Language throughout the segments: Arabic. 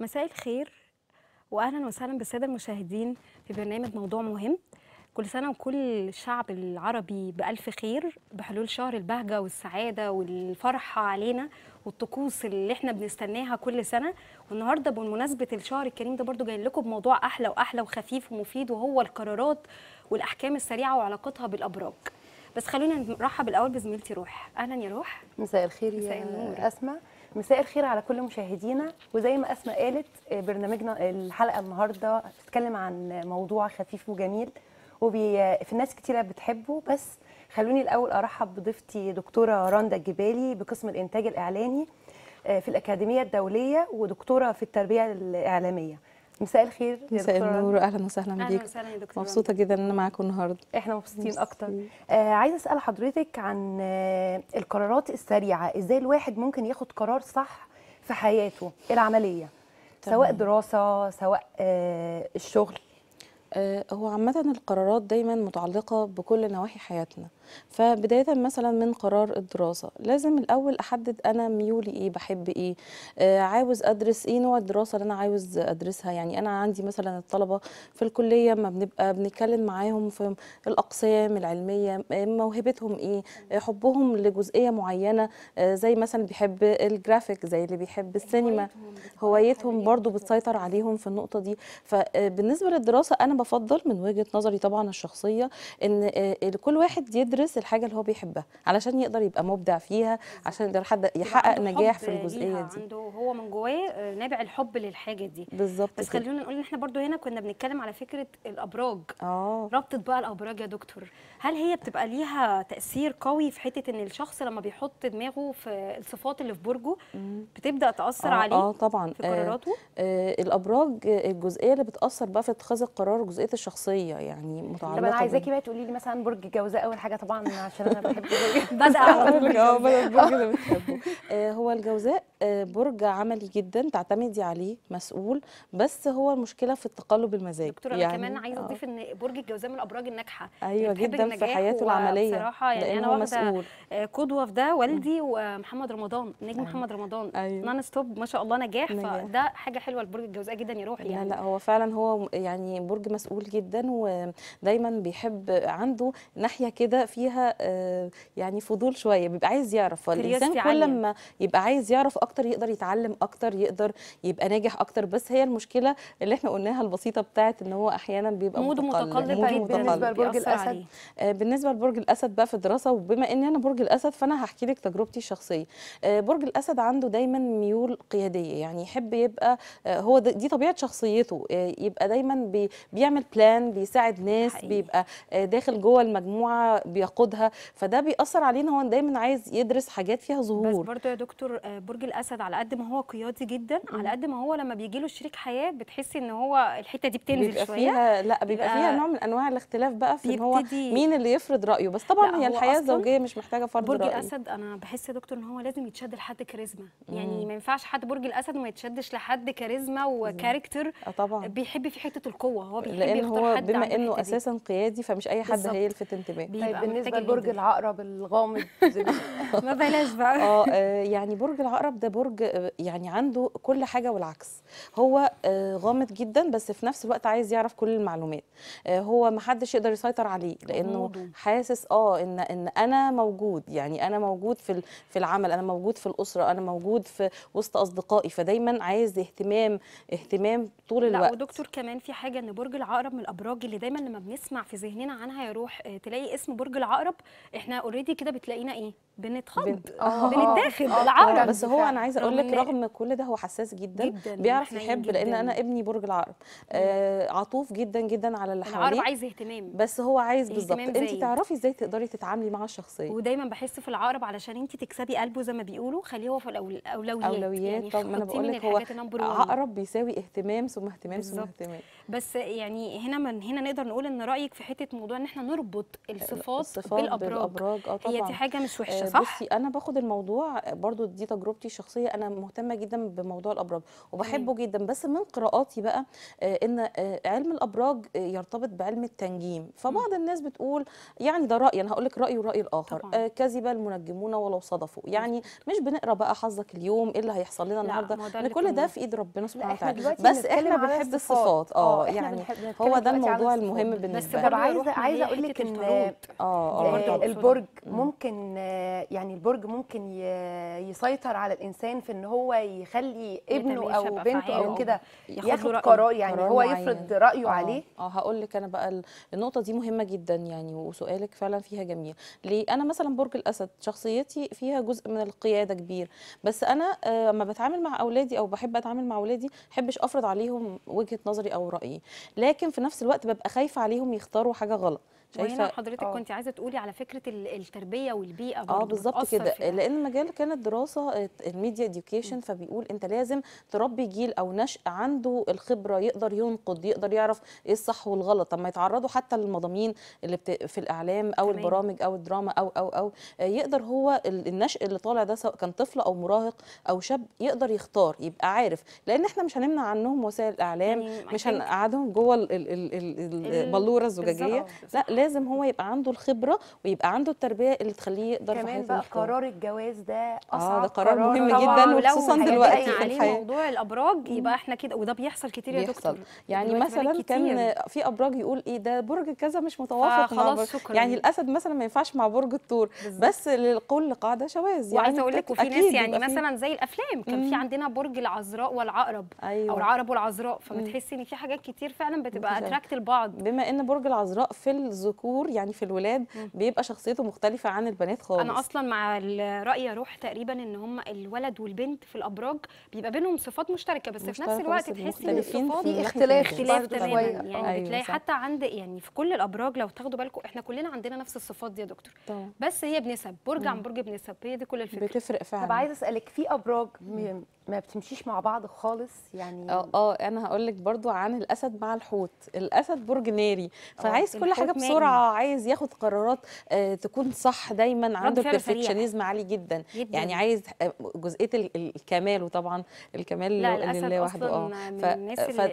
مساء الخير واهلا وسهلا بالساده المشاهدين في برنامج موضوع مهم كل سنه وكل الشعب العربي بالف خير بحلول شهر البهجه والسعاده والفرحه علينا والطقوس اللي احنا بنستناها كل سنه والنهارده بمناسبه الشهر الكريم ده برضو جايين لكم بموضوع احلى واحلى وخفيف ومفيد وهو القرارات والاحكام السريعه وعلاقتها بالابراج بس خلونا نرحب الاول بزميلتي روح اهلا يا روح مساء الخير يا اسماء مساء الخير على كل مشاهدينا وزي ما اسماء قالت آه، برنامجنا الحلقه النهارده بتتكلم عن موضوع خفيف وجميل وفي ناس كتيره بتحبه بس خلوني الاول ارحب بضيفتي دكتوره راندا الجبالي بقسم الانتاج الاعلاني آه، في الاكاديميه الدوليه ودكتوره في التربيه الاعلاميه مساء الخير يا مساء النور واهلا وسهلا بيك اهلا وسهلا يا دكتور مبسوطه جدا ان انا معاكم النهارده احنا مبسوطين اكتر آه عايزه اسال حضرتك عن آه القرارات السريعه ازاي الواحد ممكن ياخد قرار صح في حياته العمليه طبعا. سواء دراسه سواء آه الشغل آه هو عامه القرارات دايما متعلقه بكل نواحي حياتنا فبدايه مثلا من قرار الدراسه لازم الاول احدد انا ميولي ايه بحب ايه آه عاوز ادرس ايه نوع الدراسه اللي انا عاوز ادرسها يعني انا عندي مثلا الطلبه في الكليه ما بنبقى بنتكلم معاهم في الاقسام العلميه آه، موهبتهم ايه آه، حبهم لجزئيه معينه آه زي مثلا بيحب الجرافيك زي اللي بيحب السينما هوايتهم برضو بتسيطر عليهم في النقطه دي فبالنسبه آه، للدراسه انا بفضل من وجهه نظري طبعا الشخصيه ان كل واحد يدرس يدرس الحاجه اللي هو بيحبها علشان يقدر يبقى مبدع فيها عشان يقدر حد يحقق نجاح في الجزئيه دي عنده هو من جواه آه، نابع الحب للحاجه دي بالظبط بس خلينا نقول ان احنا برضو هنا كنا بنتكلم على فكره الابراج اه رابطه بقى الابراج يا دكتور هل هي بتبقى ليها تاثير قوي في حته ان الشخص لما بيحط دماغه في الصفات اللي في برجه بتبدا تاثر أوه. عليه اه طبعا في آه، قراراته آه آه الابراج الجزئيه اللي بتاثر بقى في اتخاذ القرار جزئيه الشخصيه يعني متعلقه طب انا عايزاكي بقى تقولي لي مثلا برج الجوزاء اول حاجه طبعا طبعا عشان انا بحبه بدأ على طول اه بدأ البرج بتحبه هو الجوزاء آه، برج عملي جدا تعتمدي عليه مسؤول بس هو المشكله في التقلب المزاجي دكتوره يعني انا كمان عايزه آه. اضيف ان برج الجوزاء من الابراج الناجحه ايوه جدا في حياته العمليه بصراحه يعني انا مسؤول آه، قدوه في ده والدي ومحمد رمضان نجم أيوة. محمد رمضان أيوة. نون ستوب ما شاء الله نجاح فده حاجه حلوه لبرج الجوزاء جدا يروح يعني لا هو فعلا هو يعني برج مسؤول جدا ودايما بيحب عنده ناحيه كده في فيها آه، يعني فضول شويه بيبقى عايز يعرف فالانسان كل ما يبقى عايز يعرف اكتر يقدر يتعلم اكتر يقدر يبقى ناجح اكتر بس هي المشكله اللي احنا قلناها البسيطه بتاعت ان هو احيانا بيبقى مود متقلب, متقلب بالنسبه لبرج الاسد آه، بالنسبه لبرج الاسد بقى في الدراسه وبما ان انا برج الاسد فانا هحكي لك تجربتي الشخصيه آه، برج الاسد عنده دايما ميول قياديه يعني يحب يبقى هو دي طبيعه شخصيته يبقى دايما بيعمل بلان بيساعد ناس حقيقي. بيبقى داخل جوه المجموعه بي بيقودها فده بيأثر علينا هو دايما عايز يدرس حاجات فيها ظهور بس برضه يا دكتور آه، برج الاسد على قد ما هو قيادي جدا على قد ما هو لما بيجي له شريك حياه بتحسي ان هو الحته دي بتنزل بيبقى شويه فيها لا بيبقى فيها نوع من انواع الاختلاف بقى في ان هو مين اللي يفرض رايه بس طبعا هي الحياه الزوجيه مش محتاجه فرض برج رأي. الاسد انا بحس يا دكتور ان هو لازم يتشد لحد كاريزما يعني ما ينفعش حد برج الاسد ما يتشدش لحد كاريزما وكاركتر آه، طبعا بيحب في حته القوه هو بيحب لان هو بما انه اساسا قيادي فمش اي حد هيلفت انتباه طيب بالنسبه لبرج العقرب الغامض ما بلاش بقى آه،, اه يعني برج العقرب ده برج آه، يعني عنده كل حاجه والعكس هو آه، غامض جدا بس في نفس الوقت عايز يعرف كل المعلومات هو ما حدش يقدر يسيطر عليه لانه حاسس اه ان ان انا موجود يعني انا موجود في في العمل انا موجود في الاسره انا موجود في وسط اصدقائي فدايما عايز اهتمام اهتمام طول الوقت لا ودكتور كمان في حاجه ان برج العقرب من الابراج اللي دايما لما بنسمع في ذهننا عنها يا روح تلاقي اسم برج العقرب احنا اوريدي كده بتلاقينا ايه بنتخض بنت... آه بنتداخل آه. بالعقرب بس هو انا عايزه اقول لك رغم كل ده هو حساس جدا, جداً بيعرف يحب جداً. لان انا ابني برج العقرب آه عطوف جدا جدا على اللي حواليه العقرب عايز اهتمام بس هو عايز بالظبط انت تعرفي ازاي تقدري تتعاملي مع الشخصيه ودايما بحس في العقرب علشان انت تكسبي قلبه زي ما بيقولوا خليه هو في الاولويات اولويات يعني طب ما انا بقول لك هو عقرب بيساوي اهتمام ثم اهتمام ثم اهتمام بس يعني هنا من هنا نقدر نقول ان رايك في حته موضوع ان احنا نربط آه، الصفات بالابراج, بالأبراج. آه، هي دي حاجه مش وحشه صح؟ بصي انا باخد الموضوع برضو دي تجربتي الشخصيه انا مهتمه جدا بموضوع الابراج وبحبه جدا بس من قراءاتي بقى آه، ان آه، علم الابراج آه، يرتبط بعلم التنجيم فبعض الناس بتقول يعني ده رايي انا هقول لك رايي وراي الاخر كذب المنجمون ولو صدفوا يعني مش بنقرا بقى حظك اليوم ايه اللي هيحصل لنا النهارده ان كل ده في ايد ربنا سبحانه يعني وتعالى بس احنا بنحب الصفات اه يعني هو ده الموضوع المهم بالنسبه لي بس عايزه عايزه اقول لك ان اه البرج ممكن يعني البرج ممكن يسيطر على الانسان في ان هو يخلي ابنه او بنته او كده ياخد قرار يعني هو يفرض رايه آه عليه اه هقول لك انا بقى النقطه دي مهمه جدا يعني وسؤالك فعلا فيها جميل ليه انا مثلا برج الاسد شخصيتي فيها جزء من القياده كبير بس انا آه، لما بتعامل مع اولادي او بحب اتعامل مع اولادي ما بحبش افرض عليهم وجهه نظري او رايي لكن في نفس الوقت ببقى خايفه عليهم يختاروا حاجه غلط شايفه وهنا حضرتك أوه. كنت عايزه تقولي على فكره التربيه والبيئه اه بالظبط كده لان مجال كانت دراسه الميديا اديوكيشن فبيقول انت لازم تربي جيل او نشء عنده الخبره يقدر ينقد يقدر يعرف ايه الصح والغلط طب ما يتعرضوا حتى للمضامين اللي بت... في الاعلام او تمام. البرامج او الدراما او او او آه، يقدر هو النشء اللي طالع ده سواء كان طفل او مراهق او شاب يقدر يختار يبقى عارف لان احنا مش هنمنع عنهم وسائل الاعلام يعني مش هنقعدهم جوه البلوره الزجاجيه لا لازم هو يبقى عنده الخبره ويبقى عنده التربيه اللي تخليه يقدر في كمان بقى قرار الجواز ده اصعب آه ده قرار, قرار مهم جدا وخصوصا دلوقتي في الحياه موضوع الابراج يبقى احنا كده وده بيحصل كتير يا بيحصل. دكتور يعني مثلا كان في ابراج يقول ايه ده برج كذا مش متوافق مع برج يعني الاسد مثلا ما ينفعش مع برج الثور بس للقول قاعده شواذ يعني وعايزه اقول لك وفي ناس يعني مثلا زي الافلام كان في عندنا برج العذراء والعقرب أيوة. او العقرب والعذراء فبتحسي ان في حاجات كتير فعلا بتبقى اتراكت لبعض بما ان برج العذراء في الذكور يعني في الولاد بيبقى شخصيته مختلفه عن البنات خالص انا اصلا مع الراي أروح روح تقريبا ان هم الولد والبنت في الابراج بيبقى بينهم صفات مشتركه بس مشتركة في نفس الوقت تحسي ان في اختلاف اختلاف تماما يعني أيوة بتلاقي حتى عند يعني في كل الابراج لو تاخدوا بالكم احنا كلنا عندنا نفس الصفات دي يا دكتور طبعا. بس هي بنسب برج عن برج بنسب هي دي كل الفكره بتفرق فعلا طب عايزه اسالك في ابراج ما بتمشيش مع بعض خالص يعني اه اه انا هقول لك برضو عن الاسد مع الحوت الاسد برج ناري آه، فعايز كل حاجه بسرعه ناري. عايز ياخد قرارات آه، تكون صح دايما عنده بيرفكشنزم عالي جدا. جدا يعني عايز آه، جزئيه الكمال وطبعا الكمال لا اللي لوحده اه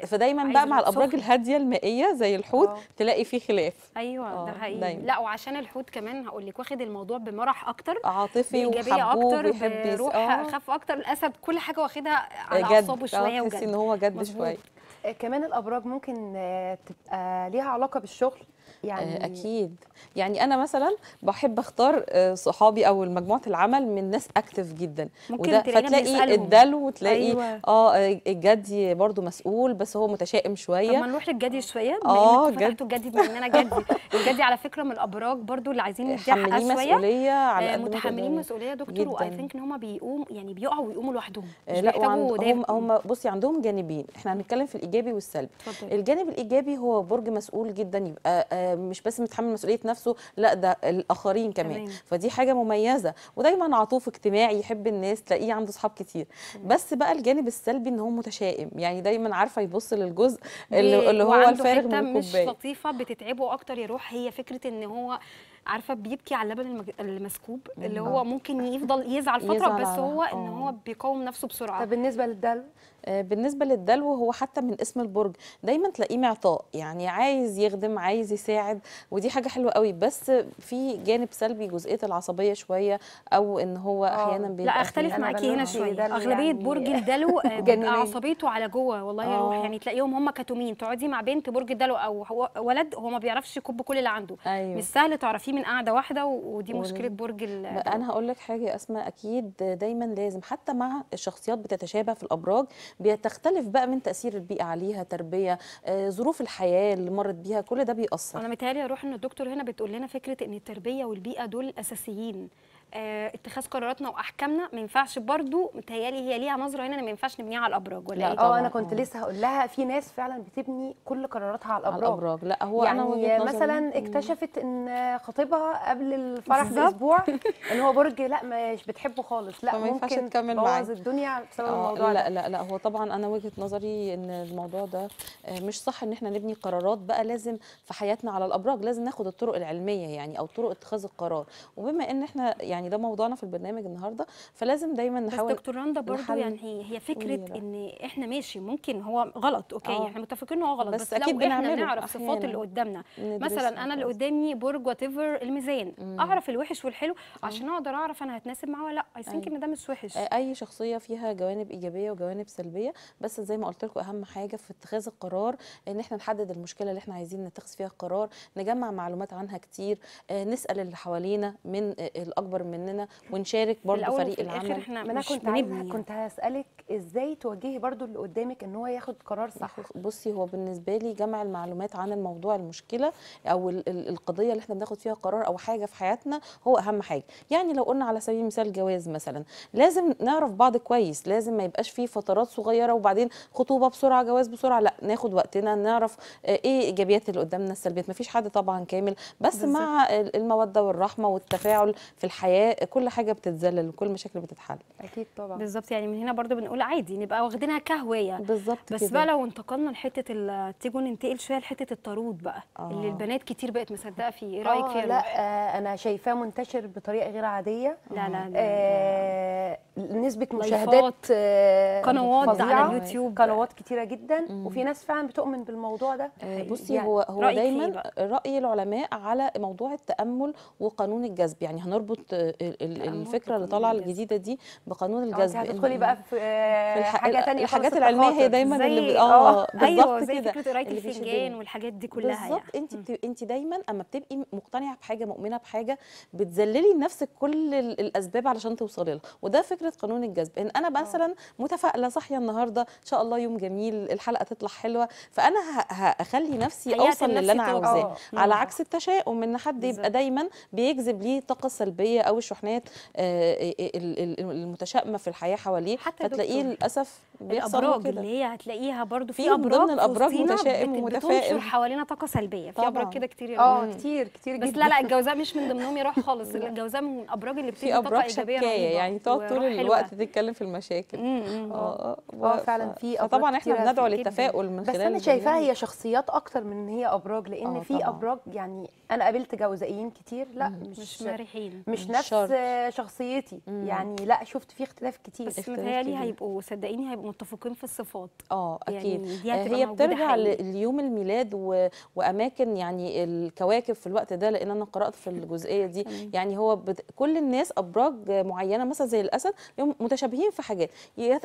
فدايما بقى مع الابراج الهاديه المائيه زي الحوت أوه. تلاقي فيه خلاف ايوه ده حقيقي لا وعشان الحوت كمان هقول لك واخد الموضوع بمرح اكتر عاطفي وحبوب اكتر بيحب يروح اخف اكتر الاسد كل حاجه واخدها على اعصابه آه، شويه وجد ان هو جد شويه آه، كمان الابراج ممكن آه، تبقى ليها علاقه بالشغل يعني آه، اكيد يعني انا مثلا بحب اختار آه، صحابي او مجموعه العمل من ناس اكتف جدا ممكن وده فتلاقي الدلو وتلاقي أيوة. اه, آه، الجدي برضو مسؤول بس هو متشائم شويه طب ما نروح للجدي شويه اه جد الجدي بما اننا جدي الجدي على فكره من الابراج برضو اللي عايزين نديها حقها شويه مسؤوليه على آه متحملين مسؤوليه دكتور واي ثينك ان هم بيقوم يعني بيقعوا ويقوموا لوحدهم مش لا هم هم بصي عندهم جانبين احنا هنتكلم في الايجابي والسلبي الجانب الايجابي هو برج مسؤول جدا يبقى مش بس متحمل مسؤوليه نفسه لا ده الاخرين كمان تمام. فدي حاجه مميزه ودايما عطوف اجتماعي يحب الناس تلاقيه عنده اصحاب كتير تمام. بس بقى الجانب السلبي ان هو متشائم يعني دايما عارفه يبص للجزء اللي, اللي هو الفارغ من الكوبايه مش لطيفه بتتعبه اكتر يا روح هي فكره ان هو عارفه بيبكي على اللبن المسكوب اللي هو ممكن يفضل يزعل فتره يزعل بس هو ان آه. هو بيقاوم نفسه بسرعه طب بالنسبه للدلو آه، بالنسبه للدلو هو حتى من اسم البرج دايما تلاقيه معطاء يعني عايز يخدم عايز يساعد ودي حاجه حلوه قوي بس في جانب سلبي جزئيه العصبيه شويه او ان هو آه، احيانا بيبقى لا اختلف معاكي هنا شويه أيوة. اغلبيه يعني برج الدلو آه، عصبيته على جوه والله يا روح يعني تلاقيهم هم كتومين تقعدي مع بنت برج الدلو او ولد هو ما بيعرفش يكب كل اللي عنده أيوه. مش سهل تعرفيه من قاعده واحده ودي ولي. مشكله برج الدلو. انا هقول لك حاجه يا اسماء اكيد دايما لازم حتى مع الشخصيات بتتشابه في الابراج بتختلف بقى من تاثير البيئه عليها تربيه آه، ظروف الحياه اللي مرت بيها كل ده بيأثر انا متهيألي اروح روح ان الدكتور هنا بتقول لنا فكره ان التربيه والبيئه دول اساسيين آه، اتخاذ قراراتنا واحكامنا ما ينفعش برضو متهيالي هي ليها نظره هنا ما ينفعش نبنيها على الابراج ولا ايه اه انا كنت لسه هقول لها في ناس فعلا بتبني كل قراراتها على الابراج, على الأبراج. لا هو يعني أنا مثلا اكتشفت ان خطيبها قبل الفرح باسبوع ان هو برج لا مش بتحبه خالص لا فما ممكن تكمل معاه الدنيا بسبب آه، الموضوع لا لا لا هو طبعا انا وجهه نظري ان الموضوع ده آه، مش صح ان احنا نبني قرارات بقى لازم في حياتنا على الابراج لازم ناخد الطرق العلميه يعني او طرق اتخاذ القرار وبما ان احنا يعني يعني ده موضوعنا في البرنامج النهارده فلازم دايما نحاول بس دكتور رندا برضه يعني هي هي فكره ان احنا ماشي ممكن هو غلط اوكي آه. احنا متفقين ان هو غلط بس, بس أكيد لو احنا نعرف صفات اللي قدامنا مثلا انا اللي قدامي برج وات الميزان مم. اعرف الوحش والحلو عشان اقدر اعرف انا هتناسب معاه ولا لا اي أيوة. ثينك ان ده مش وحش اي شخصيه فيها جوانب ايجابيه وجوانب سلبيه بس زي ما قلت لكم اهم حاجه في اتخاذ القرار ان احنا نحدد المشكله اللي احنا عايزين نتخذ فيها قرار نجمع معلومات عنها كتير آه، نسال اللي حوالينا من آه، الاكبر مننا ونشارك برضو فريق العمل الاخر احنا ما انا كنت عايزه كنت هسالك ازاي توجهي برضو اللي قدامك ان هو ياخد قرار صح بصي هو بالنسبه لي جمع المعلومات عن الموضوع المشكله او القضيه اللي احنا بناخد فيها قرار او حاجه في حياتنا هو اهم حاجه يعني لو قلنا على سبيل المثال جواز مثلا لازم نعرف بعض كويس لازم ما يبقاش فيه فترات صغيره وبعدين خطوبه بسرعه جواز بسرعه لا ناخد وقتنا نعرف آه، ايه ايجابيات اللي قدامنا السلبيات ما فيش حد طبعا كامل بس بالزبط. مع الموده والرحمه والتفاعل في الحياه الحياه كل حاجه بتتذلل وكل مشاكل بتتحل اكيد طبعا بالظبط يعني من هنا برضو بنقول عادي نبقى واخدينها كهوايه بالظبط بس كده. بقى لو انتقلنا لحته تيجوا ننتقل شويه لحته الطارود بقى آه. اللي البنات كتير بقت مصدقه فيه ايه آه، رايك آه فيه لا آه انا شايفاه منتشر بطريقه غير عاديه لا لا, لا. آه نسبه مشاهدات آه قنوات على اليوتيوب قنوات كتيره جدا مم. وفي ناس فعلا بتؤمن بالموضوع ده آه بصي يعني هو هو دايما راي العلماء على موضوع التامل وقانون الجذب يعني هنربط الفكره اللي طالعه الجديده دي بقانون الجذب انت هتدخلي بقى في, في الح... حاجه ثانيه الحاجات العلميه هي دايما اللي اه, آه، أيوه، بالظبط كده ايوه زي قرايه الفنجان والحاجات دي كلها بالظبط يعني. انت بت... انت دايما اما بتبقي مقتنعه بحاجه مؤمنه بحاجه بتذللي نفسك كل الاسباب علشان توصلي لها وده فكره قانون الجذب ان انا آه. مثلا متفائله صاحيه النهارده ان شاء الله يوم جميل الحلقه تطلع حلوه فانا هخلي نفسي اوصل للي انا عاوزاه آه. على عكس التشاؤم ان حد يبقى دايما بيجذب ليه طاقه سلبيه او قوي الشحنات آه، آه، آه، المتشائمه في الحياه حواليه هتلاقيه للاسف بيحصل الابراج اللي هي هتلاقيها برضو في ابراج ضمن الابراج متشائم ومتفائل حوالينا طاقه سلبيه في ابراج كده كتير اه كتير كتير جدا بس لا لا الجوزاء مش من ضمنهم يروح خالص الجوزاء من الابراج اللي بتدي طاقه ايجابيه يعني تقعد طول الوقت تتكلم في المشاكل اه اه فعلا في ابراج طبعا احنا بندعو للتفاؤل من خلال بس انا شايفاها هي شخصيات اكتر من ان هي ابراج لان في ابراج يعني انا قابلت جوزائيين كتير لا مش مريحين مش نفس نفس شخصيتي مم. يعني لا شفت في اختلاف كتير بس متهيألي هيبقوا صدقيني هيبقوا متفقين في الصفات اه اكيد يعني آه، هي بترجع ليوم الميلاد و... واماكن يعني الكواكب في الوقت ده لان انا قرات في الجزئيه دي يعني هو بت... كل الناس ابراج معينه مثلا زي الاسد متشابهين في حاجات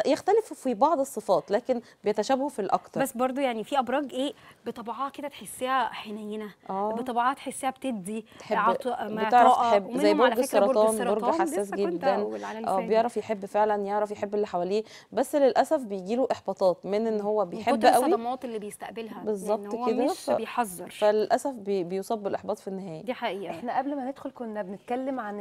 يختلفوا في بعض الصفات لكن بيتشابهوا في الاكثر بس برضو يعني في ابراج ايه بطبعها كده تحسيها حنينه آه. بطبعها تحسيها بتدي تحب عطاء بتعرف تحب زي برج السرطان السرطان برج, حساس جدا اه بيعرف يحب فعلا يعرف يحب اللي حواليه بس للاسف بيجي له احباطات من ان هو بيحب قوي الصدمات اللي بيستقبلها بالظبط كده مش ف... بيحذر فللاسف بي... بيصاب بالاحباط في النهايه دي حقيقه احنا قبل ما ندخل كنا بنتكلم عن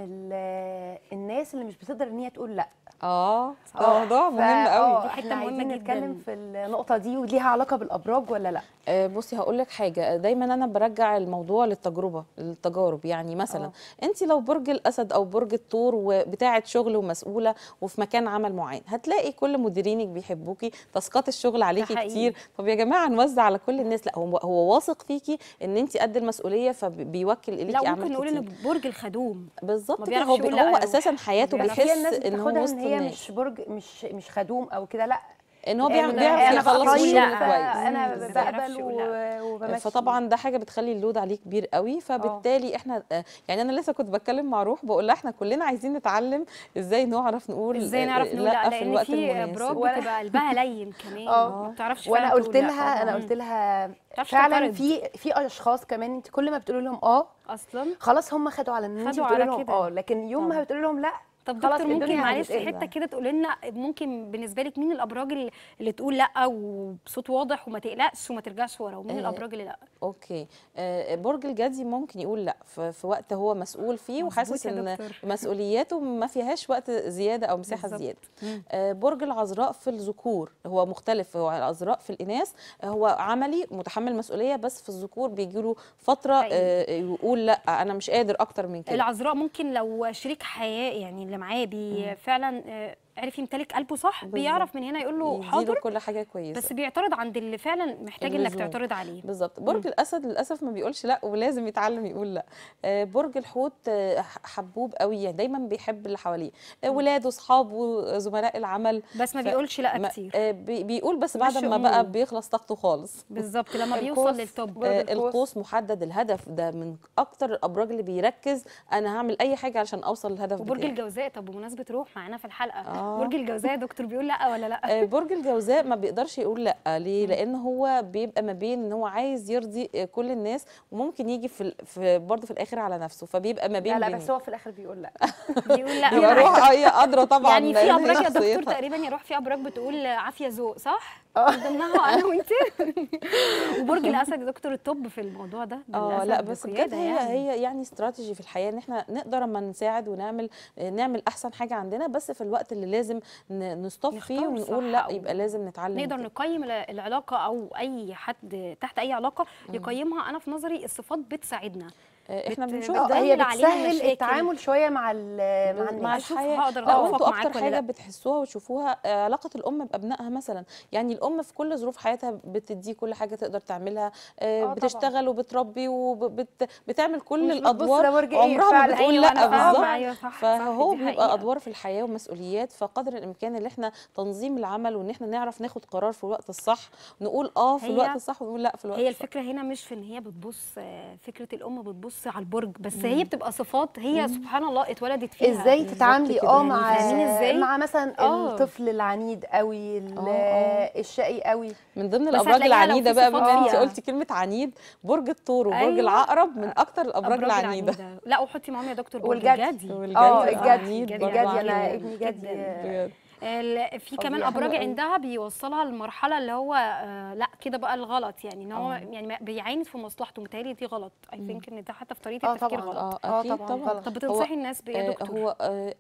الناس اللي مش بتقدر ان هي تقول لا اه ده موضوع مهم قوي آه، دي حته مهمه جدا نتكلم في النقطه دي وليها علاقه بالابراج ولا لا آه، بصي هقول لك حاجه دايما انا برجع الموضوع للتجربه للتجارب يعني مثلا أوه. انت لو برج الاسد او برج الثور وبتاعه شغل ومسؤوله وفي مكان عمل معين هتلاقي كل مديرينك بيحبوكي تسقط الشغل عليكي كتير طب يا جماعه نوزع على كل الناس لا هو هو واثق فيكي ان انت قد المسؤوليه فبيوكل اليكي لا ممكن نقول ان برج الخدوم بالظبط هو, هو اساسا حياته يعني بيحس ان هو وسط إن هي مش برج مش مش خدوم او كده لا ان هو بيعرف بيعرف يخلص كويس انا بقبل وبمشي فطبعا ده حاجه بتخلي اللود عليه كبير قوي فبالتالي احنا يعني انا لسه كنت بتكلم مع روح بقول لها احنا كلنا عايزين نتعلم ازاي نعرف نقول ازاي آه، نعرف نقول لا, لا آه، في الوقت في ولا بقى قلبها لين كمان آه. ما بتعرفش وانا قلت لها انا قلت لها فعلا في في اشخاص كمان انت كل ما بتقولي لهم اه اصلا خلاص هم خدوا على ان انت على لهم اه لكن يوم ما بتقولي لهم لا طب دكتور ممكن معلش إيه حته كده تقول لنا ممكن بالنسبه لك مين الابراج اللي, تقول لا وبصوت واضح وما تقلقش وما ترجعش ورا ومين آه الابراج اللي لا اوكي آه برج الجدي ممكن يقول لا في وقت هو مسؤول فيه وحاسس ان مسؤولياته ما فيهاش وقت زياده او مساحه بالزبط. زياده آه برج العذراء في الذكور هو مختلف هو العذراء في الاناث هو عملي متحمل مسؤوليه بس في الذكور بيجي له فتره آه يقول لا انا مش قادر اكتر من كده العذراء ممكن لو شريك حياه يعني اللي معاه فعلا آه، عرف يمتلك قلبه صح بالزبط. بيعرف من هنا يقول له حاضر كل حاجه كويسه بس بيعترض عند اللي فعلا محتاج انك تعترض عليه بالظبط برج الاسد للاسف ما بيقولش لا ولازم يتعلم يقول لا آه، برج الحوت آه، حبوب قوي يعني دايما بيحب اللي حواليه آه، ولاده اصحابه زملاء العمل بس ما ف... بيقولش لا كتير بيقول بس بعد ما بقى بيخلص طاقته خالص بالظبط لما بيوصل للتوب القوس محدد الهدف ده من اكتر الابراج اللي بيركز انا هعمل اي حاجه عشان اوصل للهدف وبرج الجوزاء طب بمناسبه روح معانا في الحلقه آه. برج الجوزاء دكتور بيقول لا ولا لا آه، برج الجوزاء ما بيقدرش يقول لا ليه لان هو بيبقى ما بين ان هو عايز يرضي كل الناس وممكن يجي في, في برضه في الاخر على نفسه فبيبقى ما بين لا لا بس هو في الاخر بيقول لا بيقول لا يروح هي قادره طبعا يعني في ابراج يا دكتور تقريبا يروح في ابراج بتقول عافيه ذوق صح؟ آه. ضمنها انا وانت وبرج الاسد دكتور التوب في الموضوع ده اه لا بس بجد هي يعني. هي يعني استراتيجي في الحياه ان احنا نقدر اما نساعد ونعمل آه، نعمل احسن حاجه عندنا بس في الوقت اللي لازم نصطفي ونقول لا يبقى لازم نتعلم نقدر كده. نقيم العلاقه او اي حد تحت اي علاقه يقيمها انا في نظري الصفات بتساعدنا احنا بنشوف ده آه، هي بتسهل التعامل شويه مع مع الناس هقدر لو آه، انتوا اكتر حاجه بتحسوها وتشوفوها آه، علاقه الام بابنائها مثلا يعني الام في كل ظروف حياتها بتديه كل حاجه تقدر تعملها بتشتغل طبعا. وبتربي وبتعمل وبت... كل الادوار إيه، عمرها ما بتقول أيوة، لا بالظبط أيوة، فهو بيبقى ادوار في الحياه ومسؤوليات فقدر الامكان اللي احنا تنظيم العمل وان احنا نعرف ناخد قرار في الوقت الصح نقول اه في الوقت الصح ونقول لا في الوقت الصح هي الفكره هنا مش في ان هي بتبص فكره الام بتبص بتبص على البرج بس هي بتبقى صفات هي سبحان الله اتولدت فيها ازاي تتعاملي اه مع يعني إزاي؟ مع مثلا أوه. الطفل العنيد قوي اه، اه. الشقي قوي من ضمن الابراج العنيده بقى بما انت قلتي كلمه عنيد برج الثور وبرج أيوة. العقرب من اكتر الابراج العنيده لا وحطي معاهم يا دكتور برج الجدي اه الجدي الجدي انا ابني جدي في كمان ابراج عندها بيوصلها لمرحله اللي هو آه، لا كده بقى الغلط يعني ان هو آه. يعني بيعاند في مصلحته متهيألي دي غلط اي ثينك ان ده حتى في طريقه آه، التفكير غلط اه طبعا طبعا, طبعا. طب بتنصحي الناس بايه يا دكتور؟ هو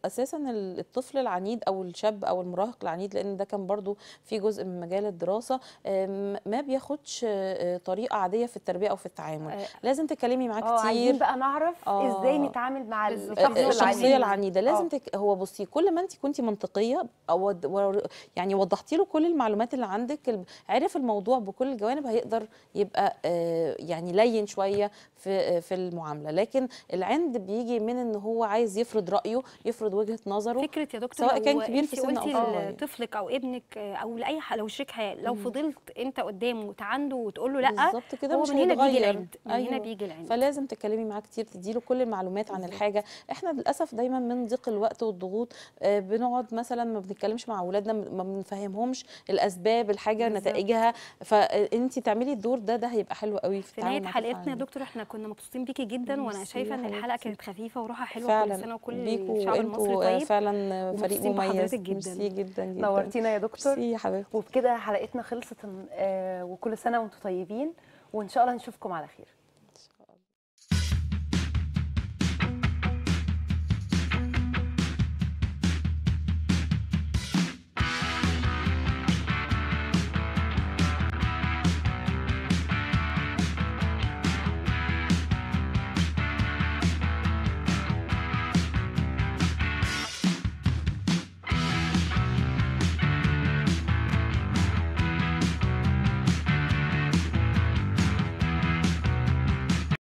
اساسا الطفل العنيد او الشاب او المراهق العنيد لان ده كان برضو في جزء من مجال الدراسه ما بياخدش طريقه عاديه في التربيه او في التعامل لازم تتكلمي معاه كتير اه عايزين بقى نعرف آه ازاي نتعامل مع الشخصيه العنيده لازم هو بصي كل ما انت كنت منطقيه او يعني وضحتي له كل المعلومات اللي عندك عرف الموضوع بكل الجوانب هيقدر يبقى آه، يعني لين شويه في آه، في المعامله لكن العند بيجي من ان هو عايز يفرض رايه يفرض وجهه نظره فكره يا دكتور سواء كان كبير في سن او طفلك او ابنك آه، او لاي لو شريك حياه لو فضلت انت قدامه وتعنده وتقول له لا بالظبط كده مش هنا بيجي العند من أيوه. هنا بيجي العند فلازم تتكلمي معاه كتير تديله كل المعلومات عن الحاجه احنا للاسف دايما من ضيق الوقت والضغوط بنقعد مثلا ما بنتكلمش بنتكلمش مع اولادنا ما بنفهمهمش الاسباب الحاجه بالزبط. نتائجها فانت تعملي الدور ده ده هيبقى حلو قوي في, في نهايه حلقتنا يا دكتور احنا كنا مبسوطين بيكي جدا وانا شايفه ان الحلقه كانت خفيفه وروحها حلوه كل سنه وكل بيكو الشعب المصري طيب فعلا فريق مميز ميرسي جدا جدا نورتينا يا دكتور يا حبيبتي وبكده حلقتنا خلصت آه، وكل سنه وانتم طيبين وان شاء الله نشوفكم على خير